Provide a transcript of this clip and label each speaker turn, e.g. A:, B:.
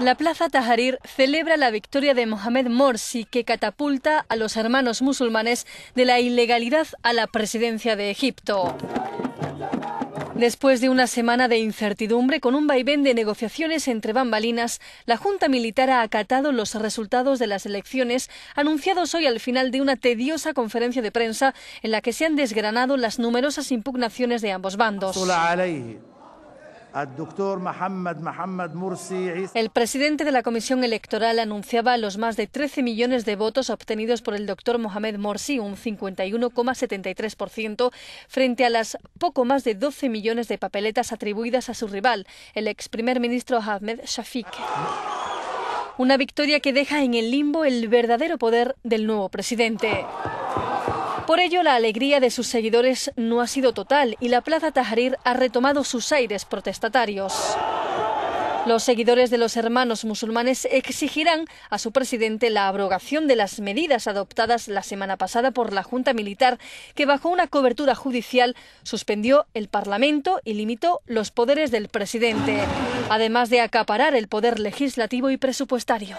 A: La Plaza Tahrir celebra la victoria de Mohamed Morsi, que catapulta a los hermanos musulmanes de la ilegalidad a la presidencia de Egipto. Después de una semana de incertidumbre con un vaivén de negociaciones entre bambalinas, la Junta Militar ha acatado los resultados de las elecciones anunciados hoy al final de una tediosa conferencia de prensa en la que se han desgranado las numerosas impugnaciones de ambos bandos. El presidente de la Comisión Electoral anunciaba los más de 13 millones de votos obtenidos por el doctor Mohamed Morsi, un 51,73%, frente a las poco más de 12 millones de papeletas atribuidas a su rival, el ex primer ministro Ahmed Shafiq. Una victoria que deja en el limbo el verdadero poder del nuevo presidente. Por ello, la alegría de sus seguidores no ha sido total y la Plaza Tahrir ha retomado sus aires protestatarios. Los seguidores de los hermanos musulmanes exigirán a su presidente la abrogación de las medidas adoptadas la semana pasada por la Junta Militar, que bajo una cobertura judicial suspendió el Parlamento y limitó los poderes del presidente, además de acaparar el poder legislativo y presupuestario.